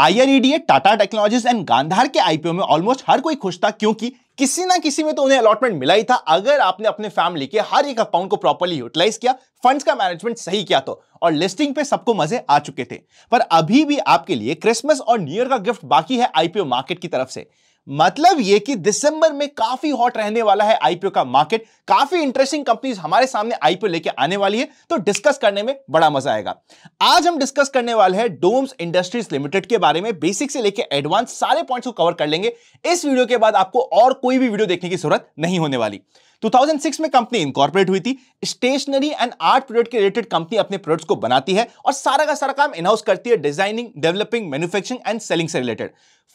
IREDA Tata technologies and Gandhar के IPO में almost हर कोई खुश था क्योंकि किसी ना किसी में तो उन्हें अलॉटमेंट मिला ही था अगर आपने अपने फैमिली के हर एक अकाउंट को प्रॉपरली यूटिलाइज किया फंड्स का मैनेजमेंट सही किया तो और लिस्टिंग पे सबको मजे आ चुके थे पर अभी भी आपके लिए क्रिसमस और न्यू ईयर का गिफ्ट बाकी है आईपीओ मार्केट की तरफ से मतलब ये कि दिसंबर में काफी हॉट रहने वाला है आईपीओ का मार्केट काफी इंटरेस्टिंग कंपनीज हमारे सामने आईपीओ लेके आने वाली है तो डिस्कस करने में बड़ा मजा आएगा आज हम डिस्कस करने वाले हैं डोम्स इंडस्ट्रीज लिमिटेड के बारे में बेसिक से लेके एडवांस सारे पॉइंट्स को कवर कर लेंगे इस वीडियो के बाद आपको और कोई भी वीडियो देखने की जरूरत नहीं होने वाली 2006 में कंपनी इनकॉर्पोरेट हुई थी स्टेशनरी एंड आर्ट प्रोडक्ट के रिलेटेड कंपनी अपने प्रोडक्ट्स को बनाती है और सारा का सारा काम इनहाउस करती है designing developing manufacturing and selling से रिलेटेड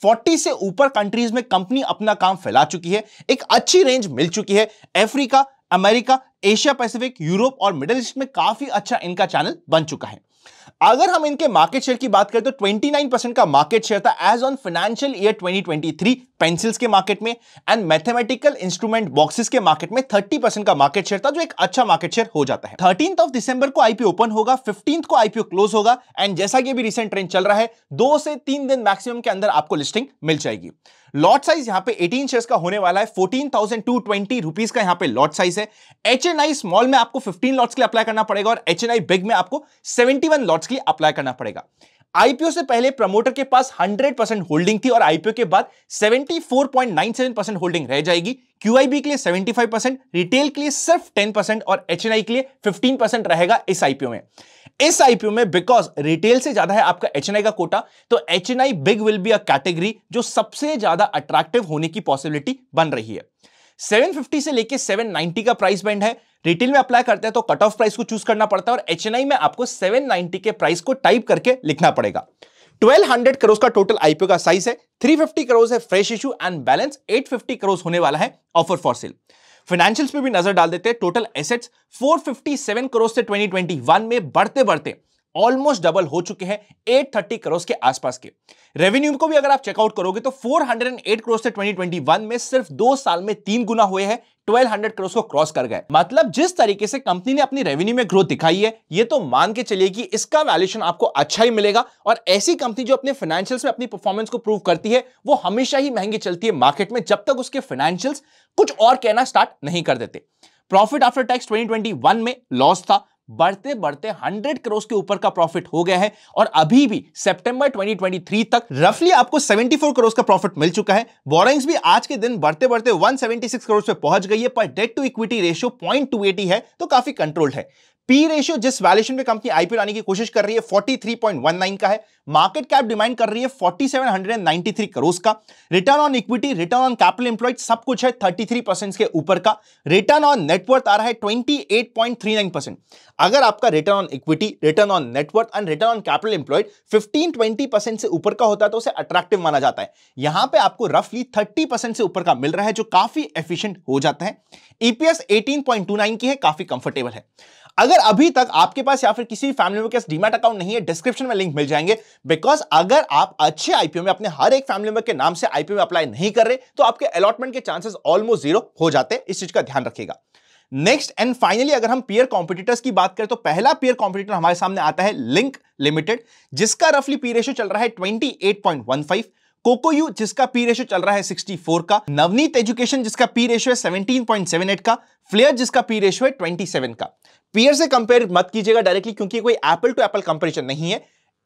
40 से ऊपर कंट्रीज में कंपनी अपना काम फैला चुकी है एक अच्छी रेंज मिल चुकी है Africa America Asia Pacific Europe और मिडल ईस्ट में काफी अच्छा इनका चैनल बन चुका है अगर हम इनके मार्केट शेयर की बात करें तो 29% का मार्केट शेयर था as on financial year 2023 pencils के मार्केट में एंड मैथमेटिकल इंस्ट्रूमेंट बॉक्सेस के मार्केट में 30% का मार्केट शेयर था जो एक अच्छा मार्केट शेयर हो जाता है थर्टीन ऑफ दिसंबर को आईपीओ ओपन होगा फिफ्टीन को आईपीओ क्लोज होगा एंड जैसा कि अभी रिसेंट ट्रेंड चल रहा है दो से तीन दिन मैक्सिमम के अंदर आपको लिस्टिंग मिल जाएगी लॉट साइज यहां पे 18 शेयर्स का होने वाला है fourteen thousand two twenty rupees का यहां पे लॉट साइज है एच स्मॉल में आपको 15 लॉट्स के लिए अप्लाई करना पड़ेगा और एच बिग में आपको 71 वन के लिए अप्लाई करना पड़ेगा आईपीओ से पहले प्रमोटर के पास 100 परसेंट होल्डिंग थी और आईपीओ के बाद 74.97 परसेंट होल्डिंग रह जाएगी क्यूआईबी के लिए 75 परसेंट रिटेल के लिए सिर्फ 10 परसेंट और एचएनआई के लिए 15 परसेंट रहेगा इस आईपीओ में इस आईपीओ में बिकॉज रिटेल से ज्यादा है आपका एचएनआई का कोटा तो HNI big will be a category जो सबसे ज्यादा अट्रैक्टिव होने की पॉसिबिलिटी बन रही है 750 से लेके 790 का प्राइस बैंड है रिटेल में अप्लाई करते हैं तो कट ऑफ प्राइस को चूज करना पड़ता है और एच में आपको 790 के प्राइस को टाइप करके लिखना पड़ेगा 1200 करोड़ का टोटल आईपीओ का साइज है 350 करोड़ है fresh issue and balance 850 crore होने वाला है ऑफर फॉर सेल फाइनेंशियल्स पे भी नजर डाल देते हैं टोटल एसेट्स 457 करोड़ से 2021 में बढ़ते बढ़ते ऑलमोस्ट डबल हो चुके हैं 830 करोड़ के आसपास के रेवेन्यू को भी अगर आप चेकआउट करोगे तो 408 करोड़ से 2021 में सिर्फ दो साल में तीन गुना हुए हैं 1200 करोड़ को क्रॉस कर गए मतलब जिस तरीके से कंपनी ने अपनी रेवेन्यू में ग्रोथ दिखाई है ये तो मान के चलिए कि इसका वैल्यूशन आपको अच्छा ही मिलेगा और ऐसी कंपनी जो अपने फाइनेंशियल्स में अपनी परफॉर्मेंस को प्रूव करती है वो हमेशा ही महंगी चलती है मार्केट में जब तक उसके फाइनेंशियल्स कुछ और कहना स्टार्ट नहीं कर देते प्रॉफिट आफ्टर टैक्स 2021 में लॉस था बढ़ते बढ़ते 100 करोड़ के ऊपर का प्रॉफिट हो गया है और अभी भी सितंबर 2023 तक रफली आपको 74 करोड़ का प्रॉफिट मिल चुका है बोरिंग्स भी आज के दिन बढ़ते बढ़ते 176 करोड़ पे पहुंच गई है पर डेट टू इक्विटी रेशियो 0.280 है तो काफी कंट्रोल्ड है पी रेशियो जिस वैल्यूशन पे कंपनी आईपीओ लाने की कोशिश कर रही है 43.19 का है मार्केट कैप डिमांड कर रही है 4793 करोड़ का return on equity return on capital employed सब कुछ है 33 परसेंट के ऊपर का रिटर्न ऑन नेटवर्थ आ रहा है 28.39 परसेंट अगर आपका return on equity return on net worth and return on capital employed 15 20 से ऊपर का होता है तो उसे अट्रैक्टिव माना जाता है यहां पे आपको रफली 30 से ऊपर का मिल रहा है जो काफी एफिशिएंट हो जाता है ईपीएस e 18.29 की है काफी कंफर्टेबल है अगर अभी तक आपके पास या फिर किसी फैमिली में डीमेट अकाउंट नहीं है डिस्क्रिप्शन में लिंक मिल जाएंगे बिकॉज अगर आप अच्छे आईपीओ में अपने हर एक फैमिली मेंबर के नाम से आईपीओ में अप्लाई नहीं कर रहे तो आपके अलॉटमेंट के चांसेस ऑलमोस्ट जीरो हो जाते हैं इस चीज का ध्यान रखेगा नेक्स्ट एंड फाइनली अगर हम पीयर कॉम्पिटिटर्स की बात करें तो पहला पीयर कॉम्पिटिटर हमारे सामने आता है लिंक लिमिटेड जिसका रफली पी रेशो चल रहा है 28.15 कोकोयू जिसका पी रेशो चल रहा है 64 का नवनीत एजुकेशन जिसका पी रेशो है 17.78 का फ्लेयर जिसका पी रेशो है 27 का पीयर से कंपेयर मत कीजिएगा डायरेक्टली क्योंकि कोई एप्पल टू एप्पल कंपेरिजन नहीं है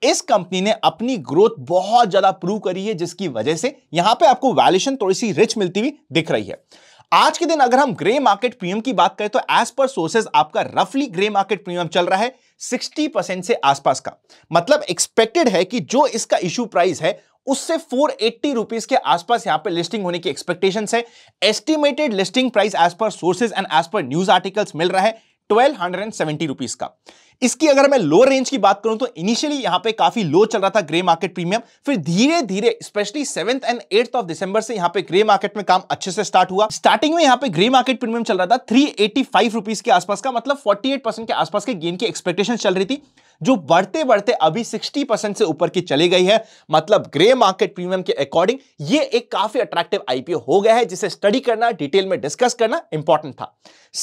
इस कंपनी ने अपनी ग्रोथ बहुत ज्यादा प्रूव करी है जिसकी वजह से यहां पे आपको वैल्यूशन थोड़ी सी रिच मिलती हुई दिख रही है आज के दिन अगर हम ग्रे मार्केट प्रीमियम की बात करें तो एज पर सोर्सेज आपका रफली ग्रे मार्केट प्रीमियम चल रहा है 60 परसेंट से आसपास का मतलब एक्सपेक्टेड है कि जो इसका इश्यू प्राइस है उससे फोर एट्टी रुपीज के आसपास यहां पे लिस्टिंग होने की एक्सपेक्टेशंस है estimated listing price as per sources and as per news articles मिल रहा है twelve hundred and seventy rupees का इसकी अगर मैं लो रेंज की बात करूं तो इनिशियली यहां पे काफी लो चल रहा था ग्रे मार्केट प्रीमियम फिर धीरे धीरे specially seventh and eighth of December से यहां पे ग्रे मार्केट में काम अच्छे से स्टार्ट हुआ स्टार्टिंग में यहां पे ग्रे मार्केट प्रीमियम चल रहा था थ्री एटी फाइव रुपीज के आसपास का मतलब फोर्टी के आसपास के गेन की एक्सपेक्टेशन चल रही थी जो बढ़ते बढ़ते अभी सिक्सटी परसेंट से ऊपर की चली गई है मतलब ग्रे मार्केट प्रीमियम के अकॉर्डिंग ये एक काफी अट्रैक्टिव आईपीओ हो गया है जिसे स्टडी करना डिटेल में डिस्कस करना इंपॉर्टेंट था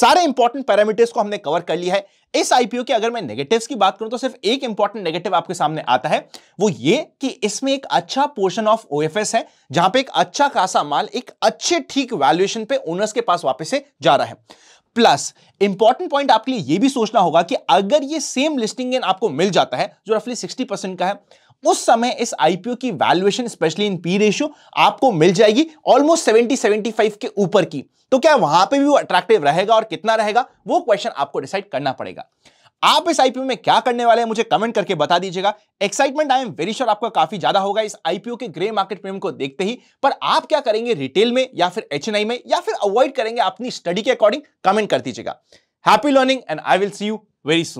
सारे इंपॉर्टेंट पैरामीटर्स को हमने कवर कर लिया है इस आईपीओ के अगर मैं नेगेटिव्स की बात करूं तो सिर्फ एक इंपॉर्टेंट नेगेटिव आपके सामने आता है वो ये कि इसमें एक अच्छा पोर्शन ऑफ ओएफएस है जहां पे एक अच्छा खासा माल एक अच्छे ठीक वैल्यूएशन पे ओनर्स के पास वापस से जा रहा है प्लस इंपॉर्टेंट पॉइंट आपके लिए ये भी सोचना होगा कि अगर ये सेम लिस्टिंग आपको मिल जाता है जो रफली सिक्सटी परसेंट का है उस समय इस आईपीओ की valuation specially in P ratio आपको मिल जाएगी ऑलमोस्ट सेवेंटी फाइव के ऊपर की तो क्या वहां पे भी वो अट्रैक्टिव रहेगा और कितना रहेगा वो क्वेश्चन आपको डिसाइड करना पड़ेगा आप इस आईपीओ में क्या करने वाले हैं मुझे कमेंट करके बता दीजिएगा excitement I am very sure आपका काफी ज्यादा होगा इस आईपीओ के ग्रे मार्केट प्रीमियम को देखते ही पर आप क्या करेंगे रिटेल में या फिर एच में या फिर अवॉइड करेंगे अपनी स्टडी के अकॉर्डिंग कमेंट कर दीजिएगा happy learning and I will see you very soon